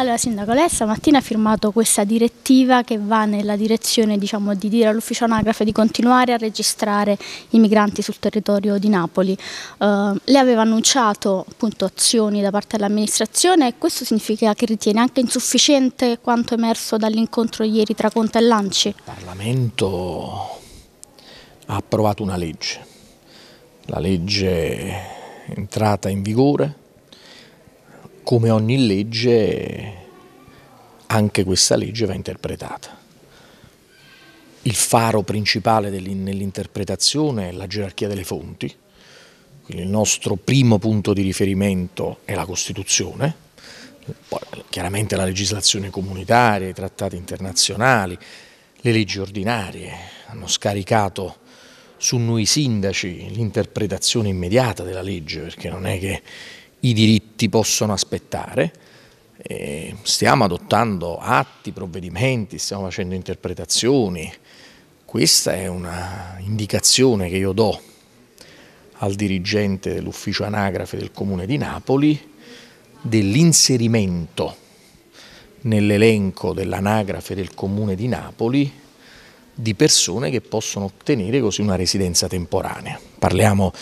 Allora Sindaco, lei stamattina ha firmato questa direttiva che va nella direzione diciamo, di dire all'ufficio anagrafe di continuare a registrare i migranti sul territorio di Napoli. Uh, ehm, lei aveva annunciato appunto, azioni da parte dell'amministrazione e questo significa che ritiene anche insufficiente quanto emerso dall'incontro ieri tra Conte e Lanci? Il Parlamento ha approvato una legge, la legge è entrata in vigore come ogni legge, anche questa legge va interpretata. Il faro principale nell'interpretazione è la gerarchia delle fonti, quindi il nostro primo punto di riferimento è la Costituzione, poi chiaramente la legislazione comunitaria, i trattati internazionali, le leggi ordinarie hanno scaricato su noi sindaci l'interpretazione immediata della legge, perché non è che i diritti possono aspettare. E stiamo adottando atti, provvedimenti, stiamo facendo interpretazioni. Questa è un'indicazione che io do al dirigente dell'ufficio anagrafe del Comune di Napoli dell'inserimento nell'elenco dell'anagrafe del Comune di Napoli di persone che possono ottenere così una residenza temporanea. Parliamo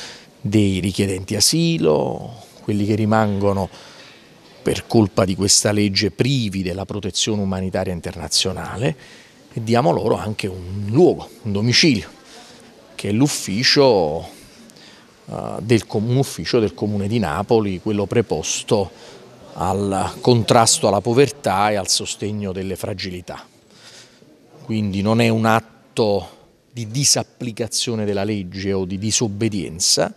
dei richiedenti asilo, quelli che rimangono per colpa di questa legge privi della protezione umanitaria internazionale e diamo loro anche un luogo, un domicilio, che è l'ufficio eh, del, ufficio del Comune di Napoli, quello preposto al contrasto alla povertà e al sostegno delle fragilità. Quindi non è un atto di disapplicazione della legge o di disobbedienza,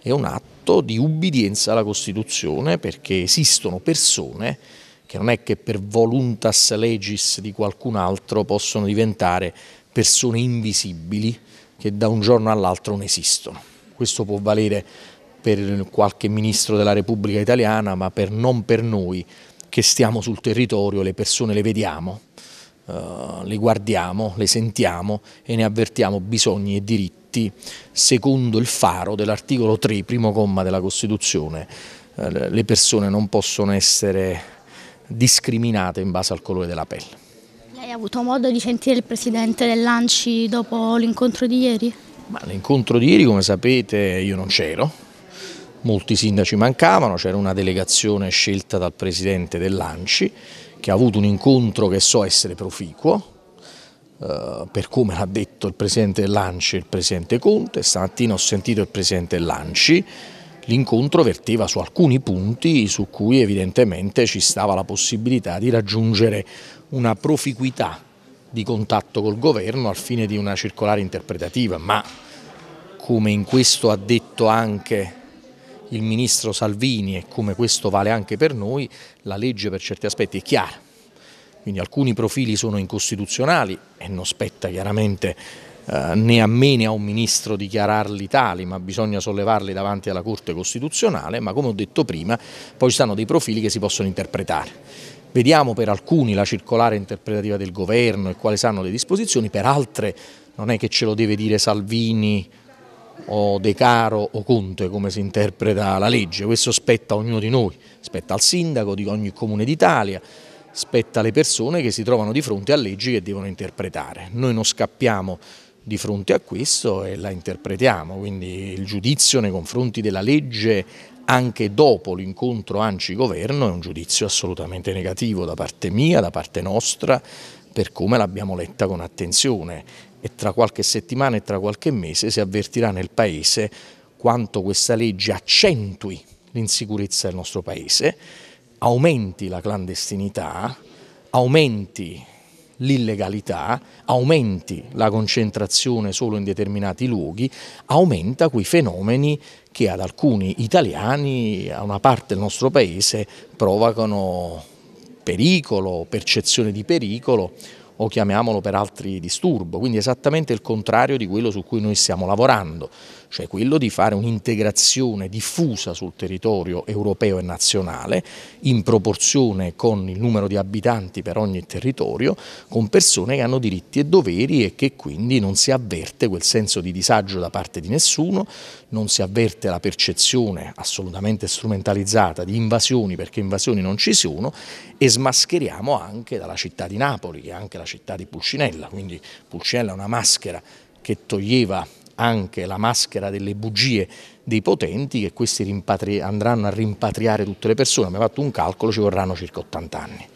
è un atto atto di ubbidienza alla Costituzione perché esistono persone che non è che per voluntas legis di qualcun altro possono diventare persone invisibili che da un giorno all'altro non esistono. Questo può valere per qualche ministro della Repubblica italiana, ma per non per noi che stiamo sul territorio, le persone le vediamo, eh, le guardiamo, le sentiamo e ne avvertiamo bisogni e diritti eletti secondo il faro dell'articolo 3, primo comma della Costituzione. Eh, le persone non possono essere discriminate in base al colore della pelle. Lei ha avuto modo di sentire il presidente dell'Anci dopo l'incontro di ieri? L'incontro di ieri, come sapete, io non c'ero, molti sindaci mancavano, c'era una delegazione scelta dal presidente dell'Anci che ha avuto un incontro che so essere proficuo, eh, per come l'ha detto il Presidente Lanci e il Presidente Conte, stamattina ho sentito il Presidente Lanci, l'incontro verteva su alcuni punti su cui evidentemente ci stava la possibilità di raggiungere una proficuità di contatto col governo al fine di una circolare interpretativa, ma come in questo ha detto anche il Ministro Salvini e come questo vale anche per noi, la legge per certi aspetti è chiara quindi alcuni profili sono incostituzionali e non spetta chiaramente eh, né a me né a un ministro dichiararli tali, ma bisogna sollevarli davanti alla Corte Costituzionale, ma come ho detto prima poi ci sono dei profili che si possono interpretare. Vediamo per alcuni la circolare interpretativa del governo e quali saranno le disposizioni, per altre non è che ce lo deve dire Salvini o De Caro o Conte come si interpreta la legge, questo spetta a ognuno di noi, spetta al sindaco di ogni comune d'Italia, spetta alle persone che si trovano di fronte a leggi che devono interpretare. Noi non scappiamo di fronte a questo e la interpretiamo, quindi il giudizio nei confronti della legge anche dopo l'incontro ANCI-Governo è un giudizio assolutamente negativo da parte mia, da parte nostra, per come l'abbiamo letta con attenzione e tra qualche settimana e tra qualche mese si avvertirà nel Paese quanto questa legge accentui l'insicurezza del nostro Paese aumenti la clandestinità, aumenti l'illegalità, aumenti la concentrazione solo in determinati luoghi, aumenta quei fenomeni che ad alcuni italiani, a una parte del nostro paese, provocano pericolo, percezione di pericolo o chiamiamolo per altri disturbo, quindi esattamente il contrario di quello su cui noi stiamo lavorando, cioè quello di fare un'integrazione diffusa sul territorio europeo e nazionale in proporzione con il numero di abitanti per ogni territorio, con persone che hanno diritti e doveri e che quindi non si avverte quel senso di disagio da parte di nessuno, non si avverte la percezione assolutamente strumentalizzata di invasioni perché invasioni non ci sono e smascheriamo anche dalla città di Napoli, che è anche la città di Pulcinella, quindi Pulcinella è una maschera che toglieva anche la maschera delle bugie dei potenti che questi andranno a rimpatriare tutte le persone, abbiamo fatto un calcolo, ci vorranno circa 80 anni.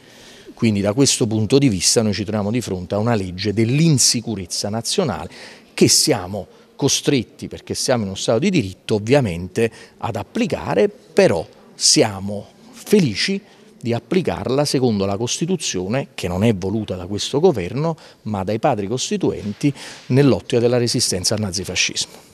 Quindi da questo punto di vista noi ci troviamo di fronte a una legge dell'insicurezza nazionale che siamo costretti, perché siamo in uno Stato di diritto, ovviamente ad applicare, però siamo felici di applicarla secondo la Costituzione, che non è voluta da questo governo, ma dai padri costituenti, nell'ottica della resistenza al nazifascismo.